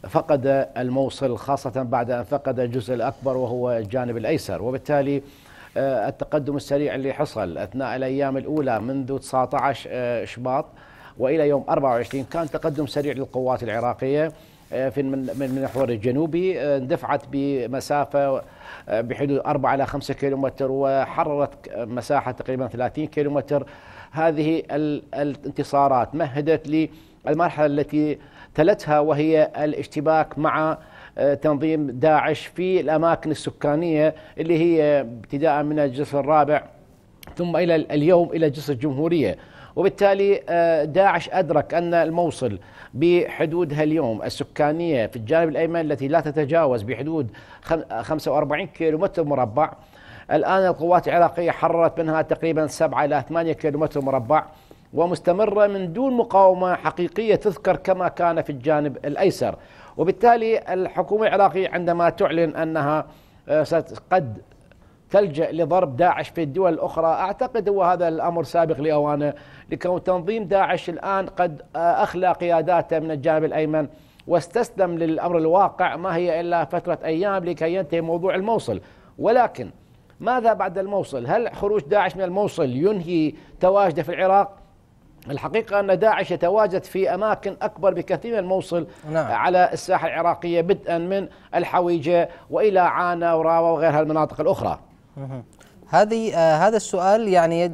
فقد الموصل خاصة بعد أن فقد الجزء الأكبر وهو الجانب الأيسر وبالتالي آه، التقدم السريع اللي حصل أثناء الأيام الأولى منذ 19 آه، شباط وإلى يوم 24 كان تقدم سريع للقوات العراقية آه، في من المحور الجنوبي اندفعت بمسافه بحدود 4 الى 5 كيلومتر وحررت مساحه تقريبا 30 كيلومتر هذه الانتصارات مهدت للمرحله التي تلتها وهي الاشتباك مع آه، تنظيم داعش في الأماكن السكانية اللي هي ابتداء من الجسر الرابع ثم إلى اليوم إلى جسر الجمهورية وبالتالي آه، داعش أدرك أن الموصل بحدودها اليوم السكانية في الجانب الأيمن التي لا تتجاوز بحدود 45 كيلومتر مربع الآن القوات العراقية حررت منها تقريبا 7 إلى 8 كيلومتر مربع ومستمرة من دون مقاومة حقيقية تذكر كما كان في الجانب الأيسر وبالتالي الحكومة العراقية عندما تعلن أنها آه، قد تلجأ لضرب داعش في الدول الأخرى أعتقد هو هذا الأمر سابق لأوانه لكون تنظيم داعش الآن قد آه، أخلى قياداته من الجانب الأيمن واستسلم للأمر الواقع ما هي إلا فترة أيام لكي ينتهي موضوع الموصل ولكن ماذا بعد الموصل هل خروج داعش من الموصل ينهي تواجده في العراق الحقيقة أن داعش يتواجد في أماكن أكبر بكثير من الموصل نعم. على الساحة العراقية بدءا من الحويجة وإلى عانا وراوا وغيرها المناطق الأخرى هذه آه هذا السؤال يعني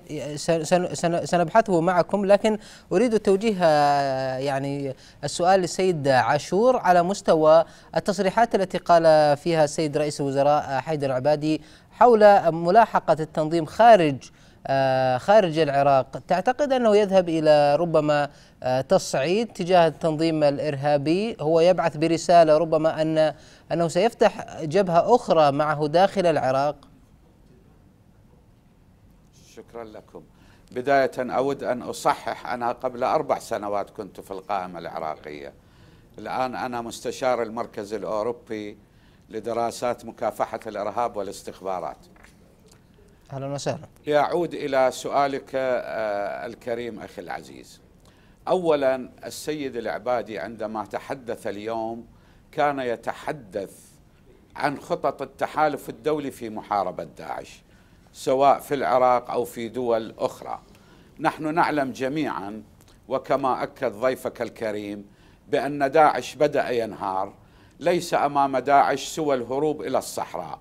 سنبحثه معكم لكن اريد توجيه آه يعني السؤال للسيد عاشور على مستوى التصريحات التي قال فيها السيد رئيس الوزراء حيدر العبادي حول ملاحقه التنظيم خارج آه، خارج العراق تعتقد أنه يذهب إلى ربما آه، تصعيد تجاه التنظيم الإرهابي هو يبعث برسالة ربما أن أنه سيفتح جبهة أخرى معه داخل العراق شكرا لكم بداية أود أن أصحح أنا قبل أربع سنوات كنت في القائمة العراقية الآن أنا مستشار المركز الأوروبي لدراسات مكافحة الإرهاب والاستخبارات اهلا وسهلا يعود الى سؤالك آه، الكريم اخي العزيز اولا السيد العبادي عندما تحدث اليوم كان يتحدث عن خطط التحالف الدولي في محاربه داعش سواء في العراق او في دول اخرى نحن نعلم جميعا وكما اكد ضيفك الكريم بان داعش بدا ينهار ليس امام داعش سوى الهروب الى الصحراء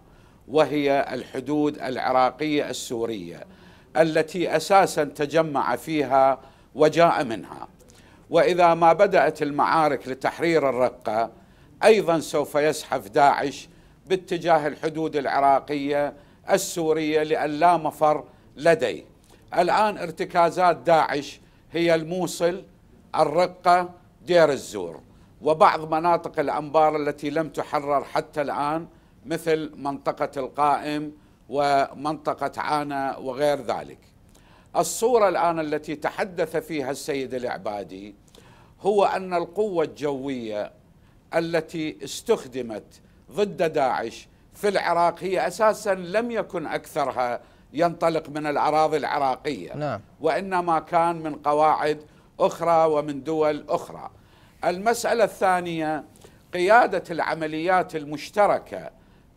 وهي الحدود العراقيه السوريه التي اساسا تجمع فيها وجاء منها واذا ما بدات المعارك لتحرير الرقه ايضا سوف يزحف داعش باتجاه الحدود العراقيه السوريه لان لا مفر لديه. الان ارتكازات داعش هي الموصل، الرقه، دير الزور وبعض مناطق الانبار التي لم تحرر حتى الان مثل منطقة القائم ومنطقة عانا وغير ذلك الصورة الآن التي تحدث فيها السيد العبادي هو أن القوة الجوية التي استخدمت ضد داعش في العراق هي أساسا لم يكن أكثرها ينطلق من الأراضي العراقية نعم. وإنما كان من قواعد أخرى ومن دول أخرى المسألة الثانية قيادة العمليات المشتركة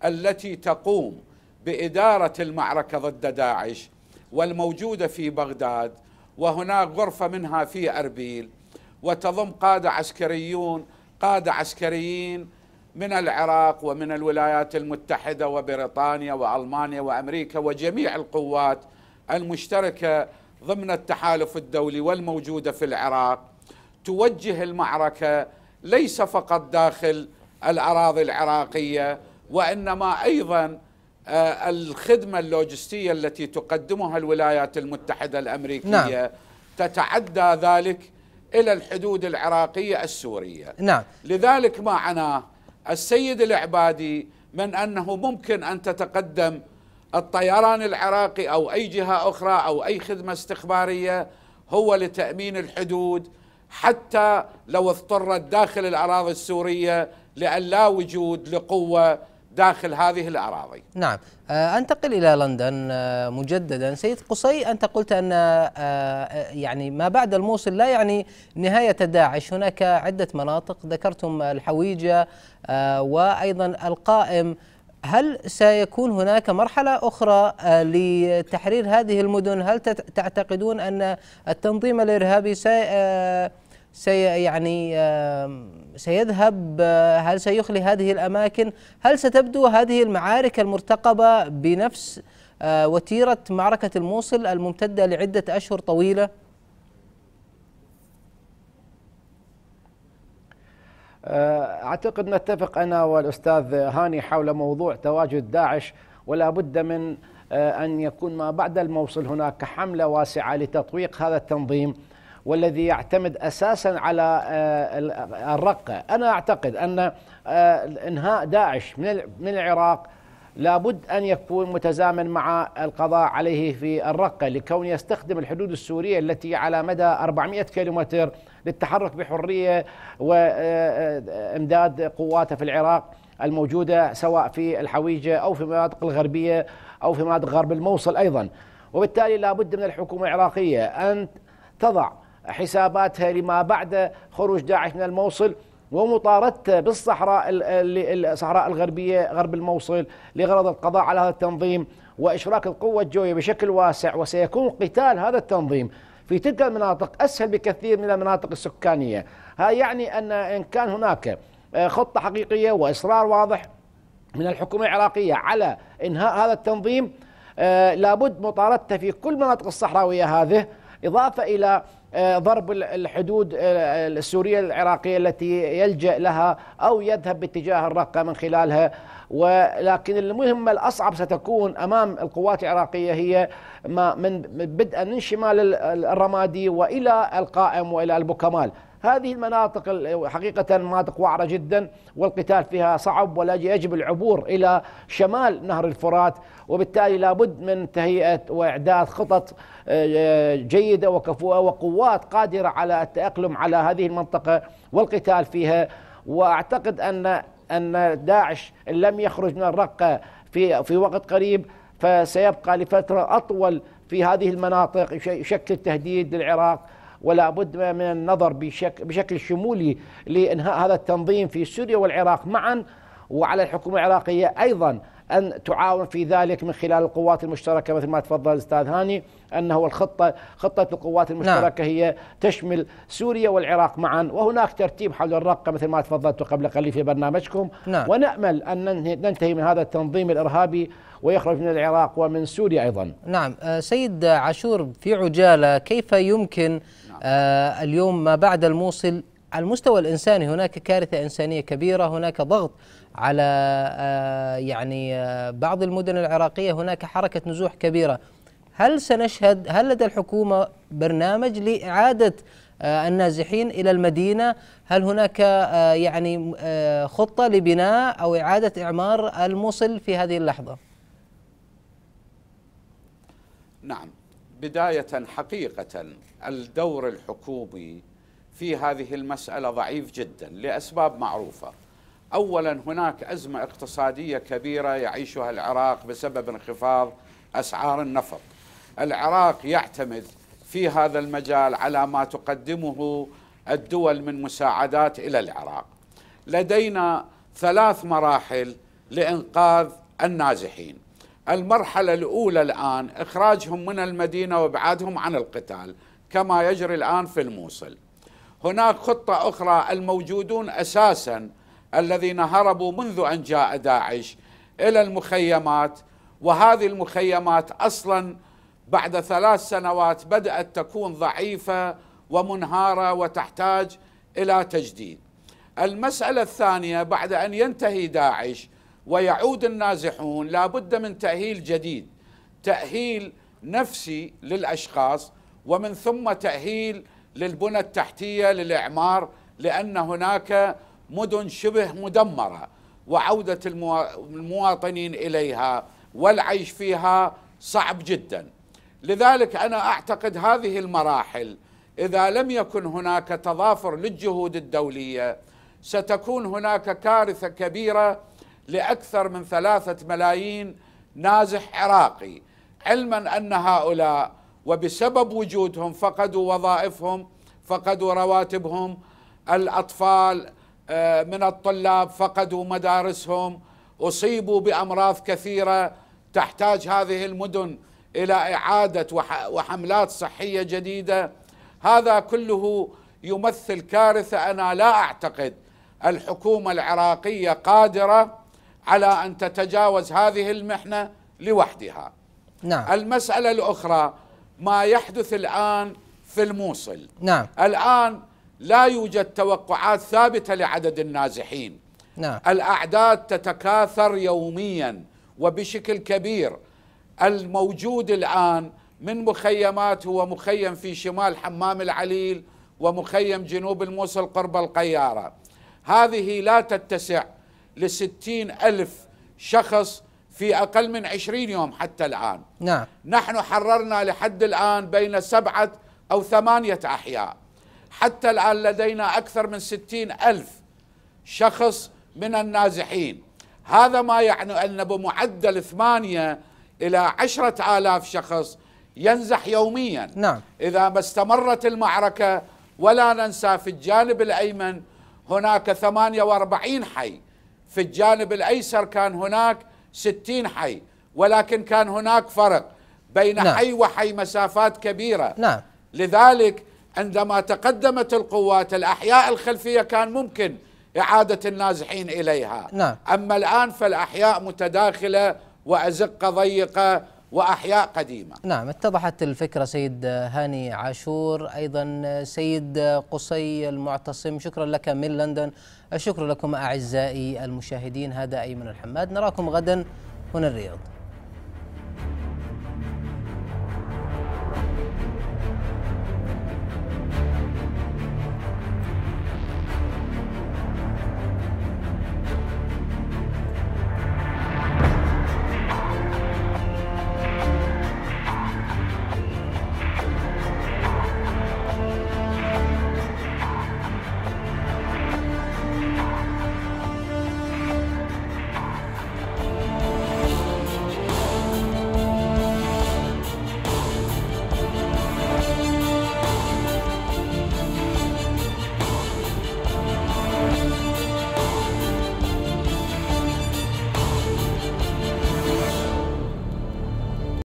التي تقوم بإدارة المعركة ضد داعش والموجودة في بغداد وهناك غرفة منها في أربيل وتضم قادة عسكريون قادة عسكريين من العراق ومن الولايات المتحدة وبريطانيا وألمانيا وأمريكا وجميع القوات المشتركة ضمن التحالف الدولي والموجودة في العراق توجه المعركة ليس فقط داخل الأراضي العراقية وإنما أيضا آه، الخدمة اللوجستية التي تقدمها الولايات المتحدة الأمريكية نعم. تتعدى ذلك إلى الحدود العراقية السورية نعم. لذلك معناه السيد العبادي من أنه ممكن أن تتقدم الطيران العراقي أو أي جهة أخرى أو أي خدمة استخبارية هو لتأمين الحدود حتى لو اضطرت داخل الأراضي السورية لأن لا وجود لقوة داخل هذه الأراضي نعم آه، أنتقل إلى لندن آه، مجددا سيد قصي أنت قلت أن آه، يعني ما بعد الموصل لا يعني نهاية داعش هناك عدة مناطق ذكرتم الحويجة وأيضا القائم هل سيكون هناك مرحلة أخرى لتحرير هذه المدن هل تعتقدون أن التنظيم الإرهابي سي سي يعني سيذهب آه، هل سيخلي هذه الأماكن هل ستبدو هذه المعارك المرتقبة بنفس آه، وتيرة معركة الموصل الممتدة لعدة أشهر طويلة آه، أعتقد نتفق أنا والأستاذ هاني حول موضوع تواجد داعش ولا بد من أن يكون ما بعد الموصل هناك حملة واسعة لتطويق هذا التنظيم والذي يعتمد اساسا على آه، الرقه، انا اعتقد ان آه، انهاء داعش من العراق لابد ان يكون متزامن مع القضاء عليه في الرقه لكون يستخدم الحدود السوريه التي على مدى 400 كيلومتر للتحرك بحريه وامداد آه، قواته في العراق الموجوده سواء في الحويجه او في المناطق الغربيه او في مناطق غرب الموصل ايضا وبالتالي لابد من الحكومه العراقيه ان تضع حساباتها لما بعد خروج داعش من الموصل ومطاردته بالصحراء الصحراء الغربيه غرب الموصل لغرض القضاء على هذا التنظيم واشراك القوه الجويه بشكل واسع وسيكون قتال هذا التنظيم في تلك المناطق اسهل بكثير من المناطق السكانيه، هذا يعني ان ان كان هناك آه، خطه حقيقيه واصرار واضح من الحكومه العراقيه على انهاء هذا التنظيم آه، لابد مطاردته في كل مناطق الصحراويه هذه اضافه الى آه، ضرب الحدود آه، السورية العراقية التي يلجأ لها أو يذهب باتجاه الرقة من خلالها ولكن المهمة الأصعب ستكون أمام القوات العراقية هي ما من بدءا من شمال الرمادي وإلى القائم وإلى البوكمال هذه المناطق حقيقة مناطق وعرة جدا والقتال فيها صعب ولا يجب العبور إلى شمال نهر الفرات وبالتالي لابد من تهيئة وإعداد خطط آه، آه، جيدة وكفوءة وقوات قادرة على التأقلم على هذه المنطقة والقتال فيها وأعتقد أن أن داعش إن لم يخرج من الرقة في في وقت قريب فسيبقى لفترة أطول في هذه المناطق يشكل تهديد للعراق ولا بد من النظر بشك بشكل شمولي لإنهاء هذا التنظيم في سوريا والعراق معا وعلى الحكومة العراقية أيضا أن تعاون في ذلك من خلال القوات المشتركة مثل ما تفضل الأستاذ هاني أنه الخطة خطة القوات نعم. المشتركة نعم. هي تشمل سوريا والعراق معا وهناك ترتيب حول الرقة مثل ما تفضلت قبل قليل في برنامجكم نعم. ونأمل أن ننتهي من هذا التنظيم الإرهابي ويخرج من العراق ومن سوريا أيضا نعم آه، سيد عاشور في عجالة كيف يمكن نعم. اليوم ما بعد الموصل على المستوى الإنساني هناك كارثة إنسانية كبيرة هناك ضغط على آه، يعني آه، بعض المدن العراقية هناك حركة نزوح كبيرة هل سنشهد هل لدى الحكومة برنامج لإعادة آه، النازحين إلى المدينة هل هناك يعني خطة لبناء أو إعادة إعمار الموصل في هذه اللحظة نعم بداية حقيقة الدور الحكومي في هذه المسألة ضعيف جدا لأسباب معروفة اولا هناك ازمه اقتصاديه كبيره يعيشها العراق بسبب انخفاض اسعار النفط. العراق يعتمد في هذا المجال على ما تقدمه الدول من مساعدات الى العراق. لدينا ثلاث مراحل لانقاذ النازحين. المرحله الاولى الان اخراجهم من المدينه وابعادهم عن القتال كما يجري الان في الموصل. هناك خطه اخرى الموجودون اساسا الذين هربوا منذ أن جاء داعش إلى المخيمات وهذه المخيمات أصلا بعد ثلاث سنوات بدأت تكون ضعيفة ومنهارة وتحتاج إلى تجديد المسألة الثانية بعد أن ينتهي داعش ويعود النازحون لابد من تأهيل جديد تأهيل نفسي للأشخاص ومن ثم تأهيل للبنى التحتية للإعمار لأن هناك مدن شبه مدمرة وعودة المواطنين إليها والعيش فيها صعب جدا لذلك أنا أعتقد هذه المراحل إذا لم يكن هناك تضافر للجهود الدولية ستكون هناك كارثة كبيرة لأكثر من ثلاثة ملايين نازح عراقي علما أن هؤلاء وبسبب وجودهم فقدوا وظائفهم فقدوا رواتبهم الأطفال آه، من الطلاب فقدوا مدارسهم اصيبوا بامراض كثيره تحتاج هذه المدن الى اعاده وحملات صحيه جديده هذا كله يمثل كارثه انا لا اعتقد الحكومه العراقيه قادره على ان تتجاوز هذه المحنه لوحدها. نعم. المساله الاخرى ما يحدث الان في الموصل. نعم. الان لا يوجد توقعات ثابتة لعدد النازحين نعم. الأعداد تتكاثر يوميا وبشكل كبير الموجود الآن من مخيمات هو مخيم في شمال حمام العليل ومخيم جنوب الموصل قرب القيارة هذه لا تتسع لستين ألف شخص في أقل من عشرين يوم حتى الآن نعم. نحن حررنا لحد الآن بين سبعة أو ثمانية أحياء حتى الآن لدينا أكثر من ستين ألف شخص من النازحين هذا ما يعني أن بمعدل ثمانية إلى عشرة آلاف شخص ينزح يوميا نعم. إذا ما استمرت المعركة ولا ننسى في الجانب الأيمن هناك 48 حي في الجانب الأيسر كان هناك 60 حي ولكن كان هناك فرق بين نعم. حي وحي مسافات كبيرة نعم. لذلك عندما تقدمت القوات الأحياء الخلفية كان ممكن إعادة النازحين إليها نعم. أما الآن فالأحياء متداخلة وأزقة ضيقة وأحياء قديمة نعم اتضحت الفكرة سيد هاني عاشور أيضا سيد قصي المعتصم شكرا لك من لندن الشكر لكم أعزائي المشاهدين هذا أيمن الحماد نراكم غدا هنا الرياض